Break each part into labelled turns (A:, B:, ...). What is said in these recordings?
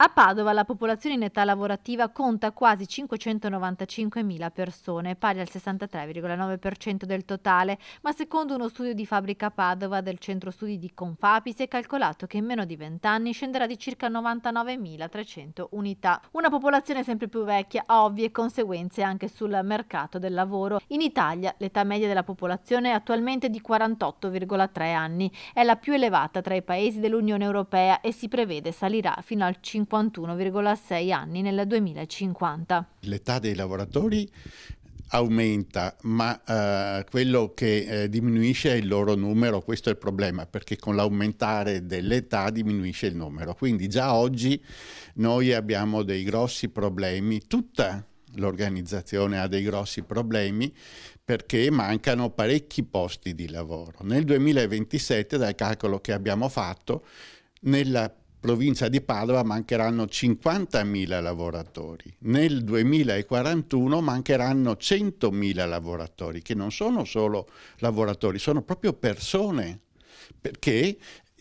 A: A Padova la popolazione in età lavorativa conta quasi 595.000 persone, pari al 63,9% del totale, ma secondo uno studio di Fabbrica Padova del centro studi di Confapi si è calcolato che in meno di 20 anni scenderà di circa 99.300 unità. Una popolazione sempre più vecchia ha ovvie conseguenze anche sul mercato del lavoro. In Italia l'età media della popolazione è attualmente di 48,3 anni, è la più elevata tra i paesi dell'Unione Europea e si prevede salirà fino al 50%. 51,6 anni nel 2050.
B: L'età dei lavoratori aumenta, ma eh, quello che eh, diminuisce è il loro numero, questo è il problema, perché con l'aumentare dell'età diminuisce il numero. Quindi già oggi noi abbiamo dei grossi problemi, tutta l'organizzazione ha dei grossi problemi perché mancano parecchi posti di lavoro. Nel 2027, dal calcolo che abbiamo fatto, nella provincia di Padova mancheranno 50.000 lavoratori, nel 2041 mancheranno 100.000 lavoratori, che non sono solo lavoratori, sono proprio persone, perché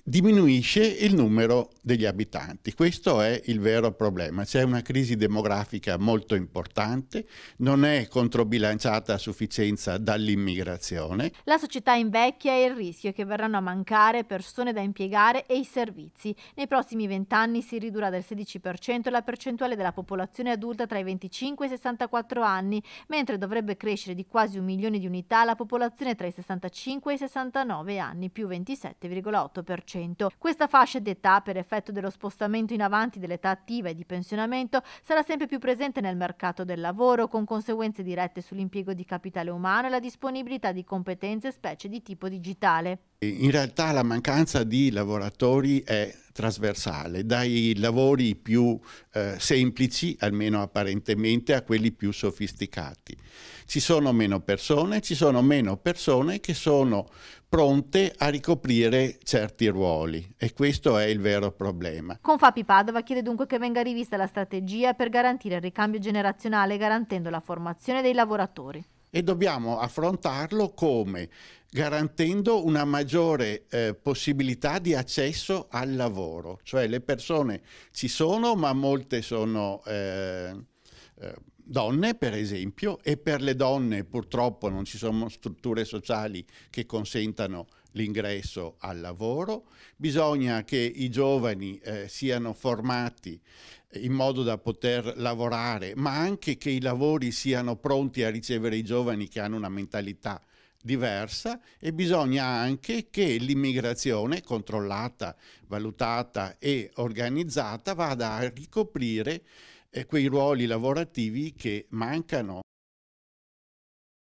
B: diminuisce il numero degli abitanti. Questo è il vero problema. C'è una crisi demografica molto importante, non è controbilanciata a sufficienza dall'immigrazione.
A: La società invecchia e il rischio è che verranno a mancare persone da impiegare e i servizi. Nei prossimi vent'anni si ridurrà del 16% la percentuale della popolazione adulta tra i 25 e i 64 anni, mentre dovrebbe crescere di quasi un milione di unità la popolazione tra i 65 e i 69 anni, più 27,8%. 100%. Questa fascia d'età, per effetto dello spostamento in avanti dell'età attiva e di pensionamento, sarà sempre più presente nel mercato del lavoro, con conseguenze dirette sull'impiego di capitale umano e la disponibilità di competenze specie di tipo digitale.
B: Eh, in realtà la mancanza di lavoratori è trasversale, dai lavori più eh, semplici, almeno apparentemente, a quelli più sofisticati. Ci sono meno persone, ci sono meno persone che sono pronte a ricoprire certi ruoli e questo è il vero problema.
A: Confapi Padova chiede dunque che venga rivista la strategia per garantire il ricambio generazionale garantendo la formazione dei lavoratori
B: e dobbiamo affrontarlo come? Garantendo una maggiore eh, possibilità di accesso al lavoro, cioè le persone ci sono ma molte sono... Eh, eh, donne, per esempio, e per le donne purtroppo non ci sono strutture sociali che consentano l'ingresso al lavoro, bisogna che i giovani eh, siano formati eh, in modo da poter lavorare, ma anche che i lavori siano pronti a ricevere i giovani che hanno una mentalità diversa e bisogna anche che l'immigrazione controllata, valutata e organizzata vada a ricoprire quei ruoli lavorativi che mancano